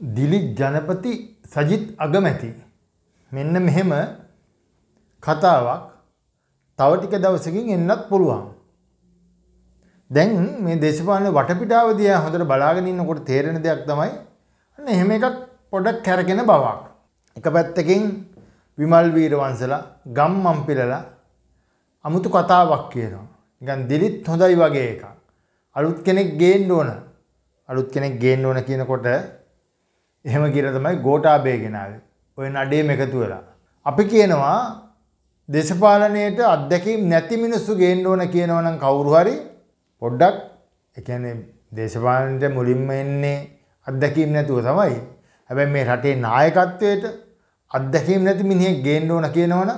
දිලි ජනපති සජිත් අගමැති මෙන්න මෙහෙම කතාවක් තව ටික දවසකින් එන්නත් පුළුවන්. දැන් මේ දේශපාලන වටපිටාව දිහා හොඳට බලාගෙන ඉන්නකොට තේරෙන දෙයක් තමයි අන්න එහෙම එකක් පොඩක් කැරගෙන බවක්. එක පැත්තකින් විමල් වීරවංශලා ගම්මන් පිළලා අමුතු කතාවක් කියනවා. නිකන් දිලිත් හොඳයි වගේ එකක්. අලුත් කෙනෙක් ගේන්න ඕන. අලුත් කෙනෙක් ගේන්න ඕන කියනකොට එහෙම කියල තමයි ගෝටාබේ ගෙනාවේ. ඔය නඩේම එකතු වෙලා. අපි කියනවා දේශපාලනයට අත්දැකීම් නැති මිනිස්සු ගේන්න ඕන කියනවනම් කවුරු හරි පොඩ්ඩක් එකන්නේ දේශපාලනට මුලින්ම එන්නේ අත්දැකීම් නැතුව තමයි. හැබැයි මේ රටේ නායකත්වයට අත්දැකීම් නැති මිනිහෙක් ගේන්න ඕන කියනවනම්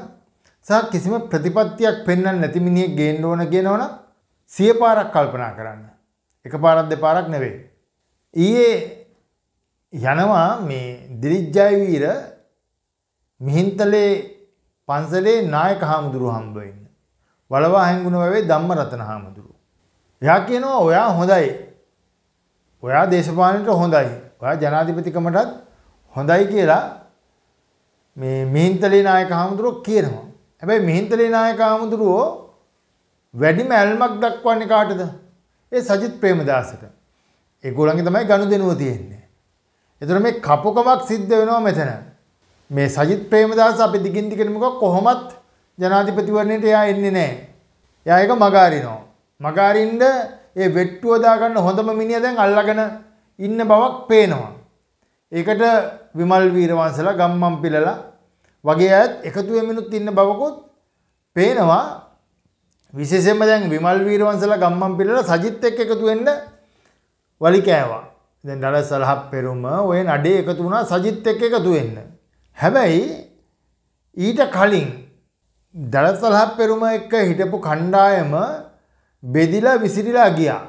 සහ කිසිම ප්‍රතිපත්තියක් පෙන්වන්න නැති මිනිහෙක් ගේන්න ඕන කියනවනම් සිය පාරක් කල්පනා කරන්න. එක පාරක් දෙපාරක් නෙවෙයි. ඊයේ යනවා මේ දිරිජ්ජයවීර මිහින්තලේ පන්සලේ නායක හාමුදුරු හම්බ වෙන්න. වලවා හැංගුණ වැවේ ධම්මරතන හාමුදුරු. එයා කියනවා ඔයා හොඳයි. ඔයා දේශපාලනයට හොඳයි. ඔයා ජනාධිපතිකමටත් හොඳයි කියලා මේ මිහින්තලේ නායක හාමුදුරුවෝ කියනවා. හැබැයි මිහින්තලේ නායක හාමුදුරුවෝ වැඩිම ඇල්මක් දක්වන්නේ කාටද? ඒ සජිත් ප්‍රේමදාසට. ඒගොල්ලන්ගේ තමයි ගනුදෙනුව තියෙන්නේ. එතුර මේ කපුකමක් සිද්ධ වෙනවා මෙතන. මේ සජිත් ප්‍රේමදාස අපි දිගින් දිගටමක කොහොමත් ජනාධිපතිවරණයට එයා එන්නේ නැහැ. එයා ඒක මගාරිනවා. මගාරින්ද ඒ වෙට්ටුව දාගන්න හොඳම මිනිහා දැන් අල්ලගෙන ඉන්න බවක් පේනවා. ඒකට විමල් වීරවංශලා ගම්මන් පිළලා වගේ අයත් එකතු වෙමිනුත් ඉන්න බවකුත් පේනවා. විශේෂයෙන්ම දැන් විමල් වීරවංශලා ගම්මන් පිළලා සජිත් එක්ක එකතු වෙන්න වලි කෑවා. දැන් නල සලහප් පෙරුම ඔය නඩේ එකතු වුණා සජිත් එක්ක එකතු වෙන්න. හැබැයි ඊට කලින් දල සලහප් පෙරුම එක්ක හිටපු කණ්ඩායම බෙදිලා විසිරිලා ගියා.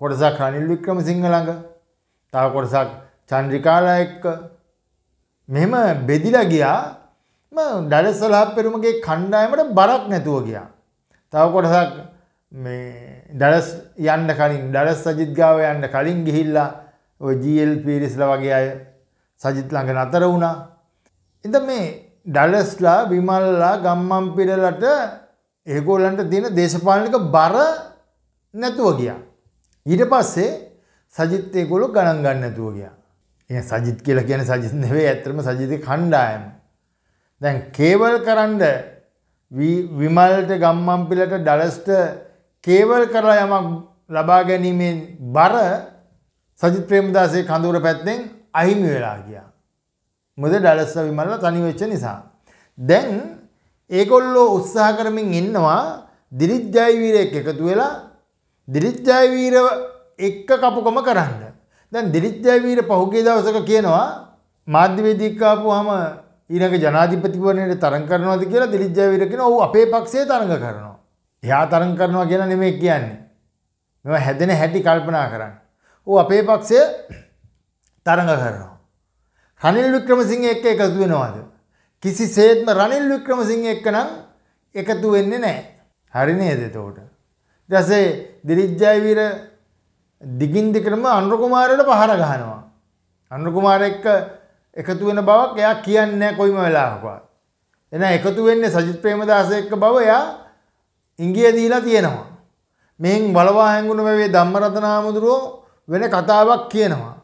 කොටසක් රනිල් වික්‍රමසිංහ ළඟ, තව කොටසක් චන්ද්‍රිකාලා එක්ක. මෙහෙම බෙදිලා ගියා. ම දල සලහප් පෙරුමගේ කණ්ඩායමට බරක් නැතුව ගියා. තව කොටසක් මේ ඩලස් යන්න කලින් ඩලස් සජිත් ගාව යන්න කලින් ගිහිල්ලා ඔය ජීල් පීරිස්ල වගේ අය සජිත් ළඟ නතර වුණා. ඉඳ මේ ඩලස්ලා විමල්ලා ගම්මම් පිරලට ඒගොල්ලන්ට තියෙන දේශපාලනික බර නැතුව ගියා. ඊට පස්සේ සජිත් ඒගොල්ලෝ ගණන් ගන්න නැතුව ගියා. ඒ සජිත් කියලා කියන්නේ සජිත් නෙවෙයි ඇත්තටම සජිතේ කණ්ඩායම. දැන් කේවල් කරන්ඩ විමල්ට ගම්මම්පිලට ඩලස්ට කේවල් කරලා යමක් ලබා ගැනීමෙන් බර සජිත් ප්‍රේමදාසේ කඳුර පැත්තෙන් අහිමි වෙලා ගියා. මොද ඩලස්ස විමල්ලා තනි වෙච්ච නිසා. දැන් ඒගොල්ලෝ උත්සාහ කරමින් ඉන්නවා දිලිත් ජයවීරයෙක් එකතු වෙලා දිලිත් ජයවීර එක්ක කපුකම කරන්න. දැන් දිලිත් ජයවීර පහුගිය දවසක කියනවා මාධ්‍යවේදීක ආපුවාම ඊළඟ ජනාධිපතිවරණයට තරඟ කරනවාද කියලා දිලිත් ජයවීර කියනවා ඔව් අපේ පක්ෂයේ තරඟ කරනවා. එයා තරන් කරනවා කියලා නෙමෙයි කියන්නේ. මේවා හැදෙන හැටි කල්පනා කරන්න. ඌ අපේ පක්ෂය තරඟ කරනවා. රනිල් වික්‍රමසිංහ එක්ක එකතු වෙනවද? කිසිසේත්ම රනිල් වික්‍රමසිංහ එක්ක නම් එකතු වෙන්නේ නැහැ. හරි නේද එතකොට? ඊට පස්සේ දිලිජ්ජයවීර දිගින් දිගටම අනුර කුමාරයට පහර ගහනවා. අනුර කුමාර එක්ක එකතු වෙන බවක් එයා කියන්නේ නැහැ කොයිම වෙලාවකවත්. එන එකතු වෙන්නේ සජිත් ප්‍රේමදාස එක්ක බව එයා ඉංගිය දීලා තියෙනවා. මෙහෙන් වලවා හැඟුණු වැවේ ධම්මරතන හාමුදුරුවෝ වෙන කතාවක් කියනවා.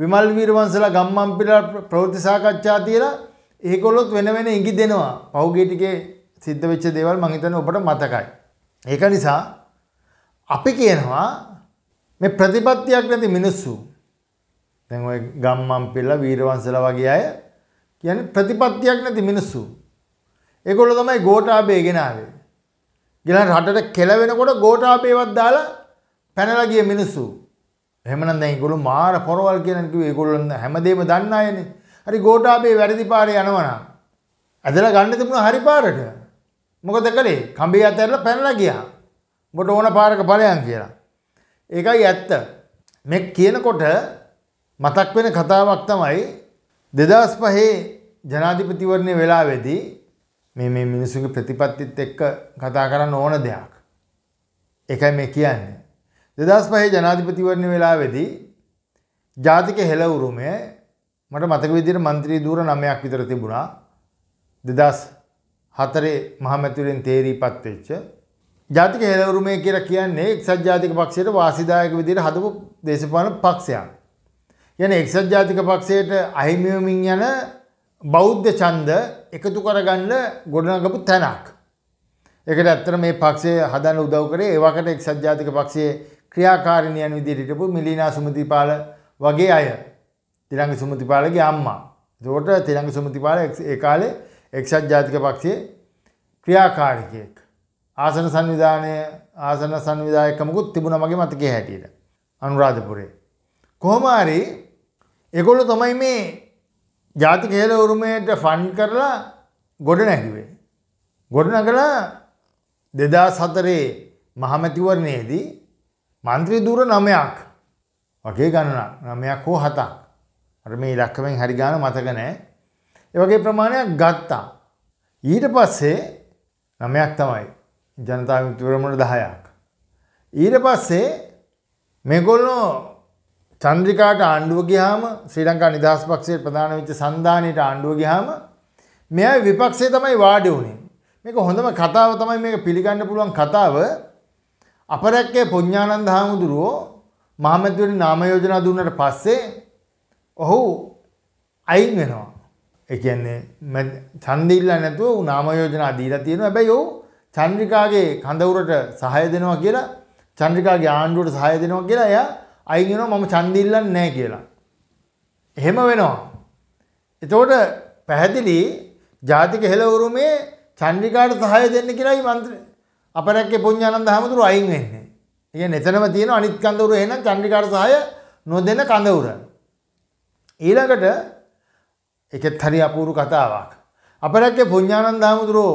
විමල් වීරවංශලා ගම්මන්පිලා ප්‍රවෘත්ති සාකච්ඡා තියලා ඒගොල්ලොත් වෙන වෙන ඉඟි දෙනවා. පහුගිය ටිකේ සිද්ධ වෙච්ච දේවල් මම හිතන්නේ ඔබට මතකයි. ඒක නිසා අපි කියනවා මේ ප්‍රතිපත්තියක් නැති මිනිස්සු දැන් ඔය ගම්මන්පිලා වීරවංශලා වගේ අය කියන්නේ ප්‍රතිපත්තියක් නැති මිනිස්සු. ඒගොල්ලෝ තමයි ගෝඨාභය ගෙනාවේ. ගිලන් රටට කෙලවෙනකොට ගෝටාපේවත් දාලා පැනලා ගිය මිනිස්සු. එහෙමනම් දැන් ඒගොල්ලෝ මාර පොරවල් කියන කිව්වේ ඒගොල්ලෝ හැමදේම දන්න අයනේ. හරි ගෝටාපේ වැරදි පාරේ යනවනම් ඇදලා ගන්න තිබුණා හරි පාරට. මොකද කළේ? කඹේ අතහැරලා පැනලා ගියා. උඹට ඕන පාරක ඵලයන් කියලා. ඒකයි ඇත්ත. මේ කියනකොට මතක් වෙන කතාවක් තමයි 2005 ජනාධිපතිවරණය වෙලාවේදී මේ මේ මිනිසුගේ ප්‍රතිපත්තිත් එක්ක කතා කරන්න ඕන දෙයක්. එකයි මේ කියන්නේ. දෙදස් පහේ ජනාධිපතිවරණ වෙලාවෙදී ජාතික හෙළවුරුමේ මට මතක විදිහට මන්ත්‍රී ධූර 9ක් විතර තිබුණා. 2004 මහමැතිවරණ තේරීපත් වෙච්ච ජාතික හෙළවුරුමේ කියලා කියන්නේ එක්සත් ජාතික පක්ෂයට වාසිදායක විදිහට හදපු දේශපාලන පක්ෂයක්. යන එක්සත් ජාතික පක්ෂයට අහිමිවමින් යන බෞද්ධ ඡන්ද එකතු කරගන්න ගොඩනගපු තැනක්. එකට ඇත්තර මේ පක්ෂය හදන්න උදව් කරේ ඒවකට එක් සජ්ජාතික පක්ෂයේ ක්‍රියාකාරණයන් විදිරිටපු මිලිනා සුමතිපාල වගේ අය තිරංග සුමතිපාලගේ අම්මා. දෝට තිරංග සුමතිපාල ඒ කාලේ එක්සත් ජාතික පක්ෂයේ ක්‍රියාකාරිකයෙක්. ආසන සංවිධානය ආසන සංවිධායකමකුත් තිබුණ මගේ මතකේ හැටියට අනුරාධපුරේ. කොහොම හරි ඒගොල්ලෝ තමයි මේ ජාතික හෙළ උරුමයට ෆන් කරලා ගොඩ නැගිවේ. ගොඩනගලා දෙදා සතරේ මහමැතිවරණයේදී මන්ත්‍රී දුර නමයක් වගේ ගණනක් නමයක් හෝ හතක් අර මේ ඉලක්කමෙන් හරි ගාන මතක නෑ. ඒ වගේ ප්‍රමාණයක් ගත්තා. ඊට පස්සේ නමයක් තමයි ජනතා විමුක්ති පෙරමුණ 10ක්. ඊට පස්සේ මේගොල්ලෝ චන්ද්‍රිකාට ආණ්ඩුව ගියාම ශ්‍රී ලංකා නිදහස් පක්ෂයේ ප්‍රධාන වෙච්ච සන්දානයට ආණ්ඩුව ගියාම මෙයා විපක්ෂයේ තමයි වාඩි වුනේ. මේක හොඳම කතාව තමයි මේක පිළිගන්න පුළුවන් කතාව. අපරැක්කේ පොඥානන්ද හාමුදුරුවෝ මහමැතිවරණ නාම යෝජනා දුන්නට පස්සේ ඔහු අයින් වෙනවා. ඒ කියන්නේ ඡන්ද ඉල්ලන්නේ නැතුව උ නාම යෝජනා දීලා තියෙනවා. හැබැයි ඔහු චන්ද්‍රිකාගේ කඳවුරට සහය දෙනවා කියලා චන්ද්‍රිකාගේ ආණ්ඩුවට සහය දෙනවා කියලා එයා අයින් වෙනවා මම ඡන්ද ඉල්ලන්නේ නැහැ කියලා. එහෙම වෙනවා. එතකොට පැහැදිලි ජාතික හෙළ උරුමේ චන්ද්‍රිකාට සහාය දෙන්න කියලායි මන්ත්‍රී අපරැක්කේ පුඤ්ඤානන්ද හැමතුරු අයින් වෙන්නේ. ඒ කියන්නේ එතනම තියෙන අනිත් කඳවුර එහෙනම් චන්ද්‍රිකාට සහාය නොදෙන කඳවුර. ඊළඟට ඒකෙත් හරි අපූර්ව කතාවක්. අපරැක්කේ පුඤ්ඤානන්ද හැමතුරු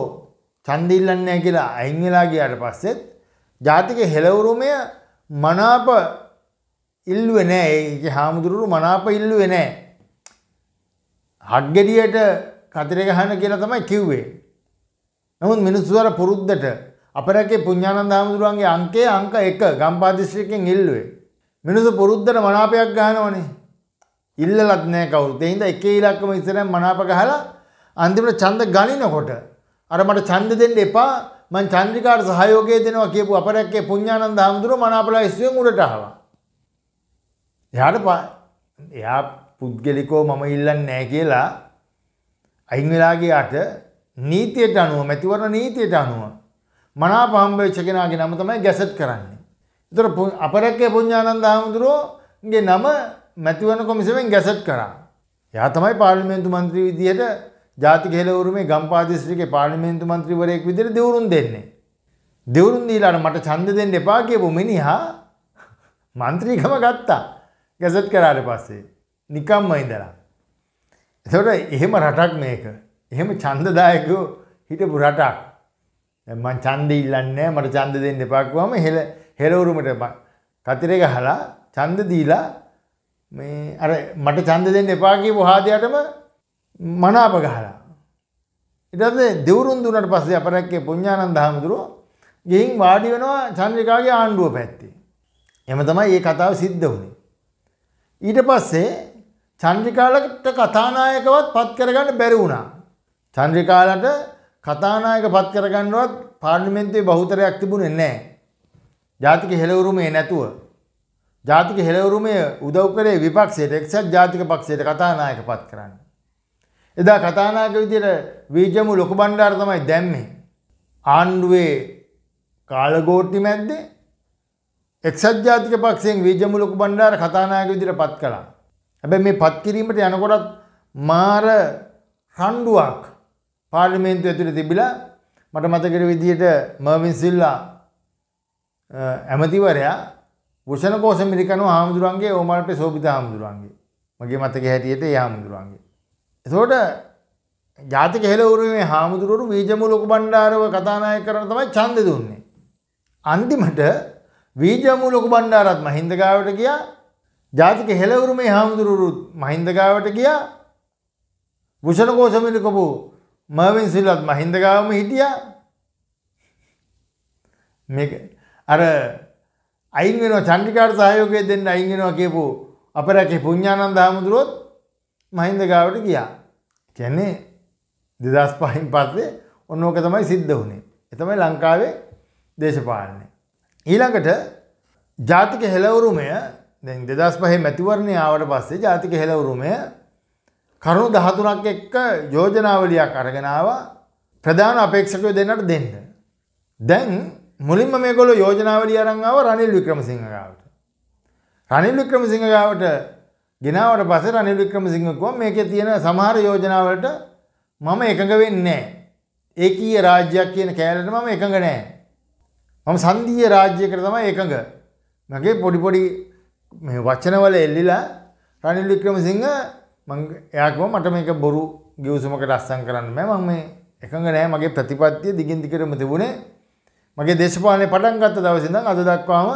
ඡන්ද ඉල්ලන්නේ කියලා අයින් වෙලා ගියාට පස්සෙත් ජාතික හෙළ උරුමය මනාප ඉල්ලුවේ නෑ ඒ හාමුදුරුවරු මනාප ඉල්ලුවේ නෑ. හක්ගෙඩියට කතරේ ගහන කියලා තමයි කිව්වේ. නමුත් මිනිස්සු අර පුරුද්දට අපරකේ පුඤ්ඤානන්ද හාමුදුරුවන්ගේ අංකය අංක 1 ගම්පා දිස්ත්‍රික්කෙන් ඉල්ලුවේ. මිනිස්සු පුරුද්දට මනාපයක් ගහනවනේ. ඉල්ලලත් නෑ කවුරුත්. ඒ හින්දා එකේ ඉලක්කම ඉස්සරහ මනාප ගහලා අන්තිමට ඡන්ද ගණිනකොට අර මට ඡන්ද දෙන්න එපා මං චන්ද්‍රිකාට සහයෝගය දෙනවා කියපු අපරැක්කේ පුඤ්ඤානන්ද හාමුදුරුව මනාපලා ඉස්සුවෙන් උඩට ආවා. එයාට පා එයා පුද්ගලිකෝ මම ඉල්ලන්න නෑ කියලා අයින් වෙලාගේට නීතියට අනුව මැතිවරණ නීතියට අනුව මනා පහම්බවෙච්ච කෙනාගේ නම තමයි ගැසට් කරන්නේ. එතකොට අපරැක්කේ පුඤ්ඤානන්ද හාමුදුරුවෝගේ නම මැතිවරණ කොමිසමෙන් ගැසට් කරා. එයා තමයි පාර්ලිමේන්තු මන්ත්‍රී විදිහට ජාතික හෙළවරුමේ ගම්පාදේශිකේ පාර්ලිමේන්තු මන්ත්‍රීවරයෙක් විදිහට දෙවුරුම් දෙන්නේ. දෙවුරුම් දීලාට මට ඡන්ද දෙන්න එපා කියපු මිනිහා മന്ത്രികമ ගත්තා. ගසත් කරාට පස්සේ නිකම්ම ඉඳලා. එතකොට එහෙම රටක් මේක. එහෙම ඡන්දදායකෝ හිටපු රටක්. දැන් මං ඡන්දෙ ඉල්ලන්නේ මට ඡන්ද දෙන්න එපා කිව්වම හෙල හෙලවුරුමට කතරේ ගහලා ඡන්ද දීලා මේ අර මට ඡන්ද දෙන්න එපා කියපු හාදයටම මනාප ගහලා. ඊට පස්සේ දෙවුරුන් දුන්නාට පස්සේ අපරැක්කේ පුඤ්ඤානන්ද හාමුදුරුවෝ ගිහින් වාඩි වෙනවා චන්ද්‍රිකාගේ ආණ්ඩුව පැත්තේ. එම තමයි මේ කතාව සිද්ධ වුණේ. ඊට පස්සේ චන්ද්‍රිකාලට කතානායකවත් පත් කරගන්න බැරි වුණා. චන්ද්‍රිකාලට කතානායක පත් කරගන්නවත් පාර්ලිමේන්තුවේ බහුතරයක් තිබුණේ නැහැ. ජාතික හෙළවුරුමේ නැතුව. ජාතික හෙළවුරුමේ උදව් කරේ විපක්ෂයට එක්සත් ජාතික පක්ෂයට කතානායක පත් කරන්න. එදා කතානායක විදිහට වීජමු ලොකු බණ්ඩාර තමයි දැම්මේ. ආණ්ඩුවේ කාලගෝට්ටි මැද්දේ එක්සත් ජාතික පක්ෂයෙන් වීජමුලක බණ්ඩාර කතානායක විදිහට පත් කළා. හැබැයි මේ පත් කිරීමට යනකොටත් මාර රණ්ඩුවක් පාර්ලිමේන්තුව ඇතුළේ තිබිලා මට මතකෙට විදිහට මර්වින් සිල්ලා ඇමතිවරයා වෂණ කෝසමිරිකනු හාමුදුරුවන්ගේ ඕමල්ට සෝභිත හාමුදුරුවන්ගේ මගේ මතක හැටියට ඒ හාමුදුරුවන්ගේ. එතකොට ජාතික හෙලවරුමේ හාමුදුරුවරු වීජමුලක බණ්ඩාරව කතානායක කරන තමයි ඡන්දෙ දුන්නේ. අන්තිමට වීජමූ ලොකු බණ්ඩාරත් මහින්ද ගාවට ගියා. ජාතික හෙළවුරුමේ හාමුදුරුවරුත් මහින්ද ගාවට ගියා. භූෂණ කෝසමිලකපු මර්වින් සිල්වත් මහින්ද ගාවම හිටියා. මේක අර අයින් වෙනවා චන්ද්‍රිකාට සහයෝගය දෙන්න අයින් වෙනවා කියපු අපරාකේ පුඤ්ඤානන්ද හාමුදුරුවොත් මහින්ද ගාවට ගියා. කියන්නේ 2005න් පස්සේ ඔන්නෝක තමයි සිද්ධ වුනේ. ඒ තමයි ලංකාවේ දේශපාලනේ. ඊළඟට ජාතික හෙලවරුමය දැන් දෙදස් පහේ මැතිවරණය ආවට පස්සේ ජාතික හෙලවරුමය කරුණු දහතුනක් එක්ක යෝජනාවලියක් අරගෙනාව ප්‍රධාන අපේක්ෂකව දෙන්නට දෙන්න. දැන් මුලින්ම මේගොල්ල යෝජනාවලිය අරංගාව රනිල් වික්‍රමසිංහගාවට. රනිල් වික්‍රමසිංහගාවට ගෙනාවට පස්සේ රනිල් වික්‍රමසිංහකුව මේකේ තියෙන සමහර යෝජනාවලට මම එකඟ වෙන්නේ නැහැ. ඒකීය රාජ්‍යයක් කියන කෑල්ලට මම එකඟ නැහැ. මම සන්දීය රාජ්‍යයකට තමයි එකඟ. මගේ පොඩි පොඩි මේ වචනවල එල්ලිලා රනිල් වික්‍රමසිංහ මං එයා කිව්වා මට මේක බොරු ගිවිසුමකට අස්සම් කරන්න බෑ මම මේ එකඟ නෑ මගේ ප්‍රතිපත්තිය දිගින් දිගටම තිබුණේ මගේ දේශපාලනේ පටන් ගත්ත දවසේ ඉඳන් අද දක්වාම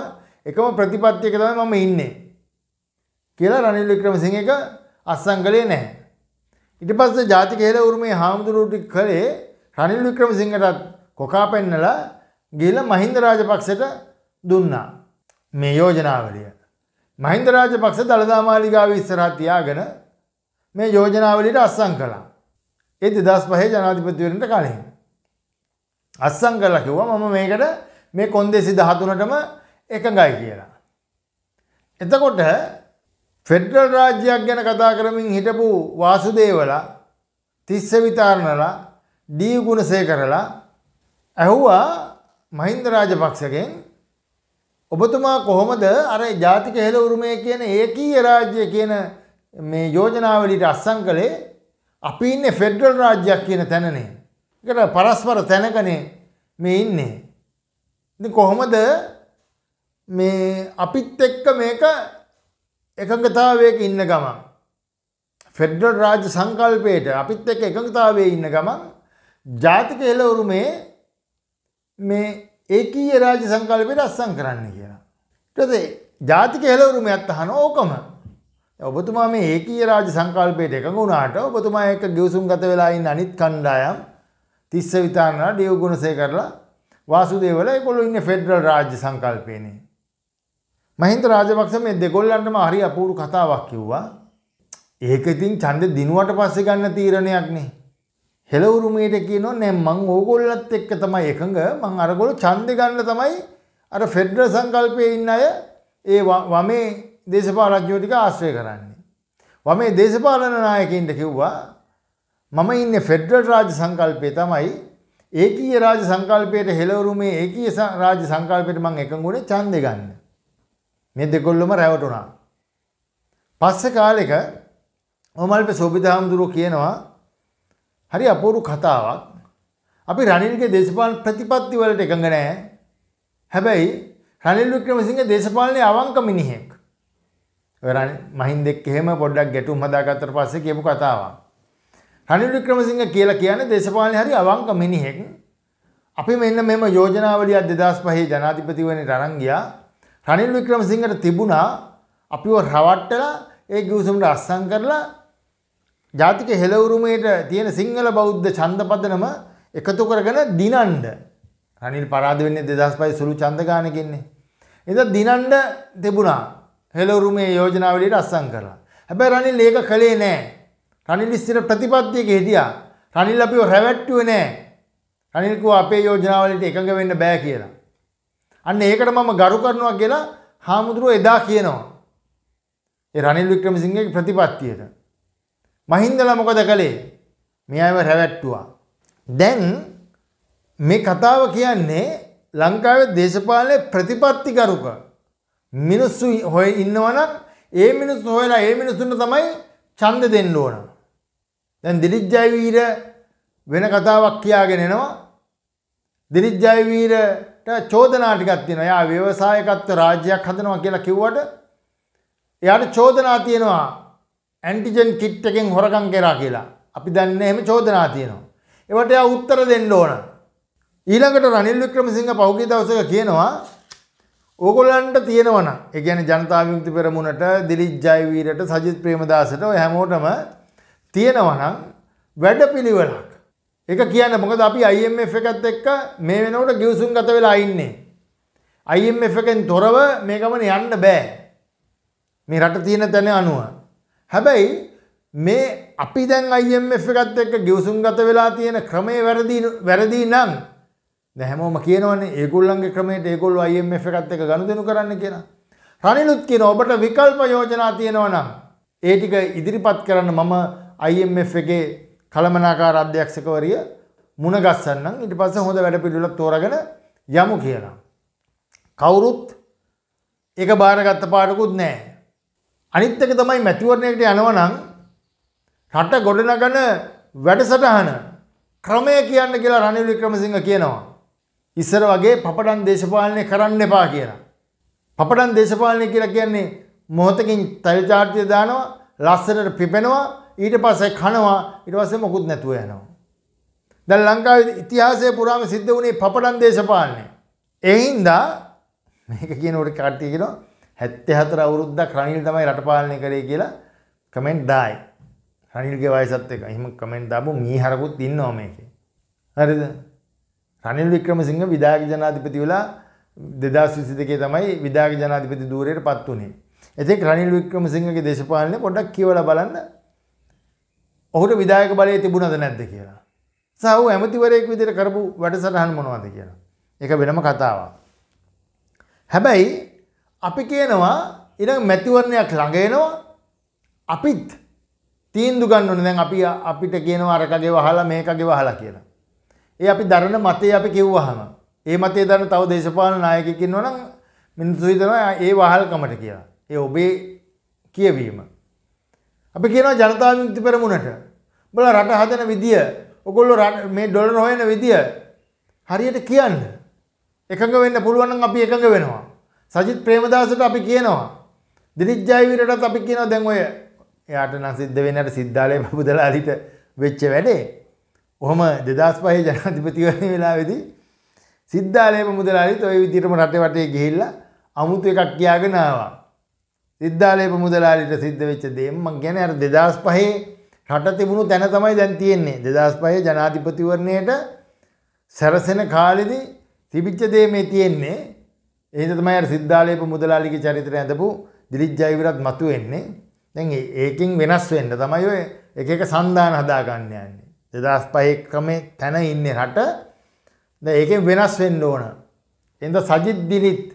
එකම ප්‍රතිපත්තියක තමයි මම ඉන්නේ කියලා රනිල් වික්‍රමසිංහ එක අස්සම් කළේ නැහැ. ඊට පස්සේ ජාතික හෙළ උරුමේ හාමුදුරුවෝ කළේ රනිල් වික්‍රමසිංහටත් කොකා පෙන්නලා ගිල මහින්ද රාජපක්ෂට දුන්නා මේ යෝජනාවලිය. මහින්ද රාජපක්ෂ දළදා මාලිගාව ඉස්සරහා තියාගෙන මේ යෝජනාවලියට අස්සම් කළා. ඒ 2005 ජනාධිපතිවරණයට කලින්. අස්සම් කළා කිව්වා මම මේකට මේ කොන්දේසි 13ටම එකඟයි කියලා. එතකොට ෆෙඩරල් රාජ්‍යයක් ගැන කතා කරමින් හිටපු වාසුදේවලා තිස්ස විතාරණලා ඩී ගුණසේකරලා ඇහුවා මහින්ද රාජපක්ෂගෙන් ඔබතුමා කොහොමද අර ජාතික හෙළ උරුමය කියන ඒකීය රාජ්‍ය කියන මේ යෝජනාවලට අස්සං කළේ අපි ඉන්නේ ෆෙඩරල් රාජ්‍යයක් කියන තැනනේ. එකට පරස්පර තැනකනේ මේ ඉන්නේ. ඉතින් කොහොමද මේ අපිත් එක්ක මේක එකඟතාවයක ඉන්න ගමන් ෆෙඩරල් රාජ්‍ය සංකල්පයට අපිත් එක්ක එකඟතාවයේ ඉන්න ගමන් ජාතික හෙළ උරුමේ මේ ඒකීය රාජ්‍ය සංකල්පයට අත්සන් කරන්න කියලා. ඊට පස්සේ ජාතික හෙළවරුමක් අහන ඕකම. ඔබතුමා මේ ඒකීය රාජ්‍ය සංකල්පයට එකඟ වුණාට ඔබතුමා එක්ක ගිවිසුම් ගත වෙලා ඉන්න අනිත් කණ්ඩායම් තිස්ස විතානලා දේව ගුණසේකරලා වාසුදේවල ඒගොල්ලෝ ඉන්නේ ෆෙඩරල් රාජ්‍ය සංකල්පේනේ. මහින්ද රාජපක්ෂ මේ දෙගොල්ලන්ටම හරි අපූරු කතාවක් කිව්වා. ඒක ඉතින් ඡන්දේ දිනුවට පස්සේ ගන්න තීරණයක් නේ. හෙලවුරුමේට කියනො නෑ මං ඕගොල්ලත් එක්ක තමයි එකඟ මං අරගොල චන්දි ගන්න තමයි අර ෆෙඩ්‍ර සංකල්පය ඉන්න අය ඒ වමේ දේශපාලජ්‍යෝටික ආශ්‍රය කරන්නේ. වමේ දේශපාලන නායකන්ට කිව්වා මම ඉන්න ෆෙඩ්‍රල් රාජ සංකල්පය තමයි ඒකීය රාජ සංකල්පයට හෙලවරුමේ ඒකීය රාජ සංකල්පයට මං එකඟුණේ ඡන්දෙ ගන්න. මේ දෙකොල්ලම රැවටුණා. පස්සේ කාලෙක ඕමල්පේ සෝබිත හාමුදුරුවෝ කියනවා හරි අපූරු කතාවක් අපි රනිල්ගේ දේශපාලන ප්‍රතිපත්ති වලට එකඟ නෑ හැබැයි රනිල් වික්‍රමසිංහ දේශපාලනය අවංක මිනිහෙක් මහින්දෙක් එහෙම පොඩ්ඩක් ගැටුම් හදාගත්තට පස්සේ කියපු කතාවක් රනිල් වික්‍රමසිංහ කියලා කියන්නේ දේශපාලනේ හරි අවංක මිනිහෙක්. අපි මෙන්න මෙම යෝජනාවලිය 2005 ජනාධිපතිවරණේ තරම් ගියා. රනිල් වික්‍රමසිංහට තිබුණා අපිව රවට්ටලා ඒ ගිවිසුමට අස්සම් කරලා ජාතික හෙලවුරුමයට තියෙන සිංහල බෞද්ධ චන්දපදනම එකතු කරගෙන දිනන්ඩ රනිල් පරාද වෙන්නේ දෙදස් පයි සුළු චන්දගානකින්නේ. එද දිනන්ඩ තිබුණා හෙලවරුමේ යෝජනාවලට අස්සං කරලා. හැබැ රනිල් ඒක කළේ නෑ රනිල් ස්තිර ප්‍රතිපත්තියක හිටියා රනිල් අපිෝ රැවැට්ටුව නෑ රනිල්කු අපේ යෝජනාවලට එකඟ වෙන්න බෑ කියලා. අන්න ඒකට මම ගරු කරනවා කියලා හාමුදුරුව එදා කියනවා. ඒ රනිල් වික්‍රම සිංහගේ ප්‍රතිපත්තියට. මහින්දල මොකද කළේ මේ අයව රැවැට්ටුවා. දැන් මේ කතාව කියන්නේ ලංකාවේ දේශපාලය ප්‍රතිපත්තිකරුක මිනිස්සු හොය ඉන්නවනම් ඒ මිනිස්සු හොයලා ඒ මිනිස්සුන්ට තමයි ඡන්ද දෙන්න ඕන. දැන් දිලිජ්ජයවීර වෙන කතාවක් කියාගෙන එනවා. දිලිජ්ජයවීරට චෝදනා ටිකක් තියෙනවා. එයා ව්‍යවසායකත්ව රාජ්‍යයක් හදනවා කියලා කිව්වට එයාට චෝදනා තියෙනවා ඇන්ටිජන් කිට් එකෙන් හොරකම් කරා කියලා. අපි දන්න එහෙම චෝදනා තියෙනවා. ඒවට එයා උත්තර දෙන්න ඕන. ඊළඟට රනිල් වික්‍රමසිංහ පහුගිය දවසක කියනවා ඕගොල්ලන්ට තියෙනවනම් ඒ කියන්නේ ජනතා විමුක්ති පෙරමුණට දිලිජ් ජයවීරට සජිත් ප්‍රේමදාසට ඔය හැමෝටම තියෙනවනම් වැඩපිළිවෙලක්. ඒක කියන්නේ මොකද අපි IMF එකත් එක්ක මේ වෙනකොට ගිවිසුම් ගත වෙලා ඉන්නේ. IMF එකෙන් තොරව මේ ගමන යන්න බෑ. මේ රට තියෙන තැන අනුව. හැබැයි මේ අපි දැන් අයිF එකත් එක්ක ගිවසුම් ගත වෙලා තියෙන ක්‍රමේ වැරදි වැරදි නම් හැමෝම කියනවන්නේ ඒගොල්ලන්ගේ ක්‍රමයට ඒගොල්ලෝ IMF එකත් එක්ක ගනුදෙනු කරන්න කියලා. රනිලුත් කියන ඔබට විකල්ප යෝජනා තියෙනවා නම් ඒ ටික ඉදිරිපත් කරන්න මම IMF එකේ කළමනාකාර අධ්‍යක්ෂකවරිය මුණ ගස්සන්නම් ඊට පස්සේ හොඳ වැඩපිළිවෙලක් තෝරාගෙන යමු කියලා. කවුරුත් ඒක බාරගත්ත පාඩකුත් නැහැ. අනිත් එක තමයි මැතිවරණයකට යනවා නම් රට ගොඩනගන වැඩසටහන ක්‍රමය කියන්න කියලා රනිල් වික්‍රමසිංහ කියනවා. ඉස්සර වගේ පපඩන් දේශපාලනය කරන්න එපා කියලා. පපඩන් දේශපාලනය කියලා කියන්නේ මොහොතකින් තැල් චාර්ජය දානවා ලස්සනට පිපෙනවා ඊට පස්සේ කනවා ඊට පස්සේ මොකුත් නැතුව යනවා. දැන් ලංකාවේ ඉතිහාසයේ පුරාම සිද්ධ වුණේ පපඩන් දේශපාලනය. ඒ හින්දා මේක කියනකොට කට්ටිය කියනවා හැත්තහතර අවුරුද්දක් රනිල් තමයි රටපාලනය කරේ කියලා කමෙන්ට් දායි. රනිල්ගේ වයසත් එක එහෙම කමෙන්ට් දාපු මීහරකුත් ඉන්නවා මේකේ. හරිද? රනිල් වික්‍රමසිංහ විධායක ජනාධිපති වෙලා 2022 තමයි විධායක ජනාධිපති ධූරයට පත් වුණේ. එතෙක් රනිල් වික්‍රමසිංහගේ දේශපාලනය පොඩ්ඩක් කියවලා බලන්න. ඔහුට විධායක බලය තිබුණද නැද්ද කියලා. සහ ඔහු ඇමතිවරයෙක් විදිහට කරපු වැඩසටහන් මොනවද කියලා. ඒක වෙනම කතාවක්. හැබැයි අපි කියනවා ඉරං මැතිවරණයක් ළඟේනවා අපිත් තීන්දු ගන්න ඕනේ දැන් අපි අපිට කියනවා අරකගේ වහලා මේකගේ වහලා කියලා. ඒ අපි දරන මතය අපි කිව්වහම ඒ මතේ දරන තව දේශපාලන නායකයෙක් ඉන්නවා නම් මිනිස්සු හිතනවා ඒ වහල්කමට කියලා. ඒ ඔබේ කියවීම. අපි කියනවා ජනතා විමුක්ති පෙරමුණට බල රට හදන විදිය ඔගොල්ලෝ මේ ඩොලර් හොයන විදිය හරියට කියන්න. එකඟ වෙන්න පුළුවන් නම් අපි එකඟ වෙනවා. සජිත් ප්‍රේමදාසට අපි කියනවා. දිනිජ්ජයිවිරටත් අපි කියනවා දැන් ඔය එයාට නම් සිද්ධ වෙන්නට සිද්ධාලේ ප්‍රබුදලාලිට වෙච්ච වැඩේ. ඔහොම 2005 ජනාධිපතිවරණ වෙලාවේදී සිද්ධාලේප මුදලාලිත් ওই විදිහටම රටේ වටේ ගිහිල්ලා අමුතු එකක් කියාගෙන ආවා. සිද්ධාලේප මුදලාලිට සිද්ධ වෙච්ච දේ මම කියන්නේ අර 2005 රට තිබුණු තැන තමයි දැන් තියෙන්නේ. 2005 ජනාධිපතිවරණයට සැරසෙන කාලෙදී තිබිච්ච දේ මේ තියෙන්නේ. ඒද තමයි අර සිද්ධාලේප මුදලාලිගේ චරිතය ඇඳපු දිලිත් ජයවිරත් මතු වෙන්නේ. දැන් ඒකෙන් වෙනස් වෙන්න තමයි ඔය එක එක සන්දාන හදා ගන්න යන්නේ. 2005 ක්‍රමේ තැන ඉන්නේ රට. දැන් ඒකෙන් වෙනස් වෙන්න ඕන. එඳ සජිත් දිලිත්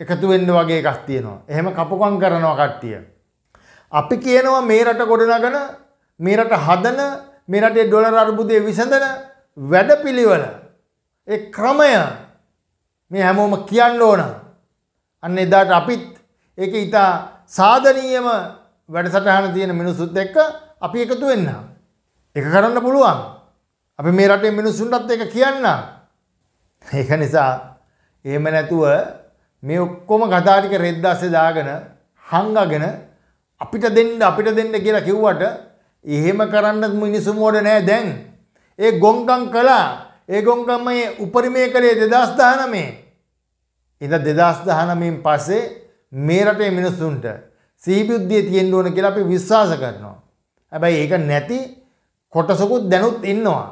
එකතු වෙන්න වගේ එකක් තියෙනවා. එහෙම කපුකම් කරනවා කට්ටිය. අපි කියනවා මේ රට ගොඩනගන මේ රට හදන මේ රටේ ඩොලර් අර්බුදය විසඳන වැඩපිළිවෙල ඒ ක්‍රමය මේ හැමෝම කියන්න ඕන. අන්න එදාට අපිත් ඒක ඉතා සාධනීයම වැඩසටහන තියෙන මිනිසුත් එක්ක අපි එකතු වෙන්න. එක කරන්න පුළුවන්. අපි මේ රටේ මිනිස්සුන්ටත් එක කියන්න. ඒක නිසා එහෙම නැතුව මේ ඔක්කොම කතා ටික රෙද්දාස්සේ දාගෙන හංගගෙන අපිට දෙන්න අපිට දෙන්න කියලා කිව්වට එහෙම කරන්න මිනිසු මොඩ නෑ දැන්. ඒ ගොංකම් කළා ඒගොන්කම්මයේ උපරිමය කළේ දෙදස් දානමේ. ඉඳ දෙදස් දහනමින් පස්සේ මේ රටේ මිනිස්සුන්ට සීබුද්ධිය තියෙන්ඩ ඕන කියලා අපි විශ්වාස කරනවා. හැබැයි ඒක නැති කොටසකුත් දැනුත් ඉන්නවා.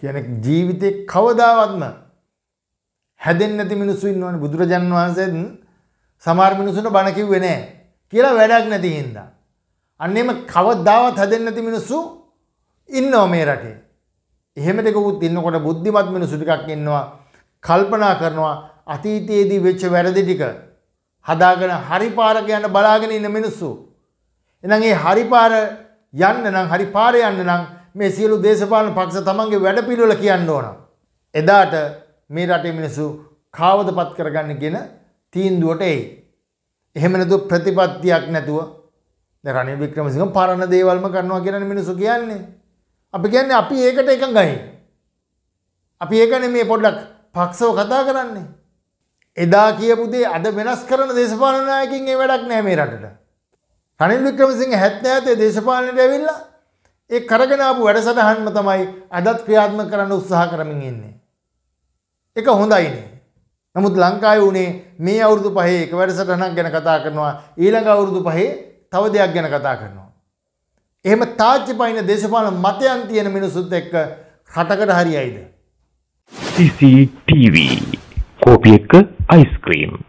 කියන ජීවිතය කවදාවත්ම හැදෙන් නැති මිනිස්සු ඉන්නවන බුදුරජන් වහන්සේද සමාර් මිනිසුන බණකිව් වෙනෑ කියලා වැඩක් නැති හින්දා. අන්නෙම කවදාවත් හැදෙන් නැති මිනිස්සු ඉන්නෝ මේ රටේ. එහෙම දෙකකුත් ඉන්නකොට බුද්ධිමත් මිනිසු ටිකක් ඉන්නවා කල්පනා කරනවා අතීතයේදී වෙච්ච වැරදි ටික හදාගෙන හරි පාරක යන්න බලාගෙන ඉන්න මිනිස්සු. එහෙනම් ඒ හරි පාර යන්න නම් හරි පාර යන්න නම් මේ සියලු දේශපාලන පක්ෂ තමන්ගේ වැඩපිළිවෙල කියන්න ඕන. එදාට මේ රටේ මිනිස්සු කාවදපත් කරගන්න කියන තීන්දුවට එයි. එහෙම නැතුව ප්‍රතිපත්තියක් නැතුව දැන් රනිල් වික්‍රමසිංහ පරණ දේවල්ම කරනවා කියන මිනිස්සු කියන්නේ. අපි කියන්නේ අපි ඒකට එකඟයි. අපි ඒකනේ මේ පොඩ්ඩක් පක්ෂව කතා කරන්නේ. එදා කියපු දේ අද වෙනස් කරන දේශපාලන නායකින් ඒ වැඩක් නෑ මේ රටට. රනිල් වික්‍රමසිංහ 77 දේශපාලනයට ඇවිල්ලා ඒ කරගෙන ආපු වැඩසටහන්ම තමයි අදත් ක්‍රියාත්මක කරන්න උත්සාහ කරමින් ඉන්නේ. ඒක හොඳයිනේ. නමුත් ලංකාවේ උනේ මේ අවුරුදු පහේ එක වැඩසටහනක් ගැන කතා කරනවා ඊළඟ අවුරුදු පහේ තව දෙයක් ගැන කතා කරනවා. එහෙම තාච්චි පයින දේශපාලන මතයන් තියෙන මිනිසුත් එක්ක රටකට හරියයිද? CCTV කෝපි එක අයිස්ක්‍රීම්